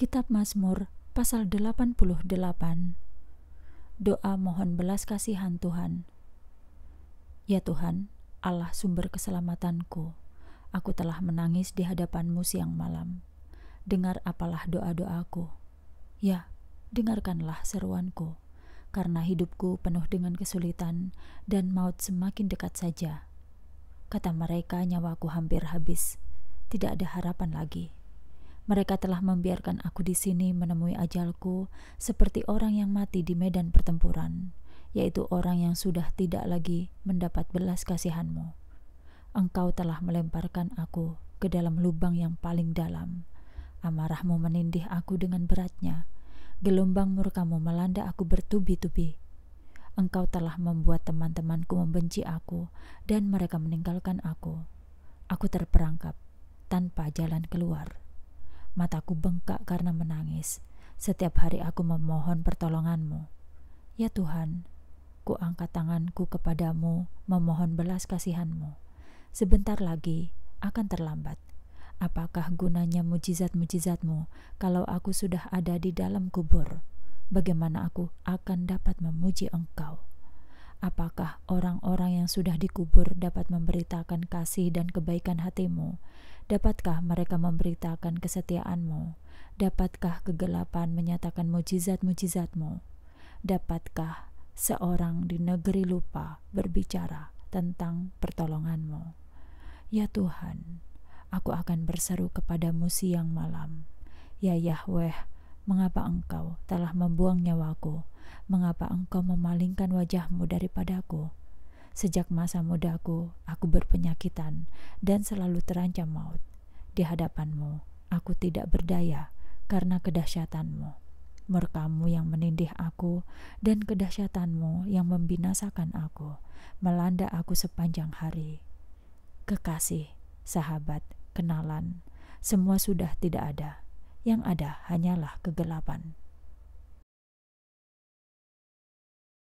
Kitab Mazmur pasal 88 Doa mohon belas kasihan Tuhan Ya Tuhan, Allah sumber keselamatanku Aku telah menangis di hadapanmu siang malam Dengar apalah doa-doaku Ya, dengarkanlah seruanku Karena hidupku penuh dengan kesulitan Dan maut semakin dekat saja Kata mereka nyawaku hampir habis Tidak ada harapan lagi mereka telah membiarkan aku di sini menemui ajalku seperti orang yang mati di medan pertempuran, yaitu orang yang sudah tidak lagi mendapat belas kasihanmu. Engkau telah melemparkan aku ke dalam lubang yang paling dalam. Amarahmu menindih aku dengan beratnya. Gelombang murkamu melanda aku bertubi-tubi. Engkau telah membuat teman-temanku membenci aku dan mereka meninggalkan aku. Aku terperangkap tanpa jalan keluar. Mataku bengkak karena menangis. Setiap hari aku memohon pertolonganmu. Ya Tuhan, ku angkat tanganku kepadamu, memohon belas kasihanmu. Sebentar lagi akan terlambat. Apakah gunanya mujizat-mujizatmu kalau aku sudah ada di dalam kubur? Bagaimana aku akan dapat memuji engkau? Apakah orang-orang yang sudah dikubur dapat memberitakan kasih dan kebaikan hatimu Dapatkah mereka memberitakan kesetiaanmu? Dapatkah kegelapan menyatakan mujizat-mujizatmu? Dapatkah seorang di negeri lupa berbicara tentang pertolonganmu? Ya Tuhan, aku akan berseru kepadamu siang malam. Ya Yahweh, mengapa engkau telah membuang nyawaku? Mengapa engkau memalingkan wajahmu daripadaku? Sejak masa mudaku, aku berpenyakitan dan selalu terancam maut. Di hadapanmu, aku tidak berdaya karena kedahsyatanmu. Murkamu yang menindih aku dan kedahsyatanmu yang membinasakan aku, melanda aku sepanjang hari. Kekasih, sahabat, kenalan, semua sudah tidak ada. Yang ada hanyalah kegelapan.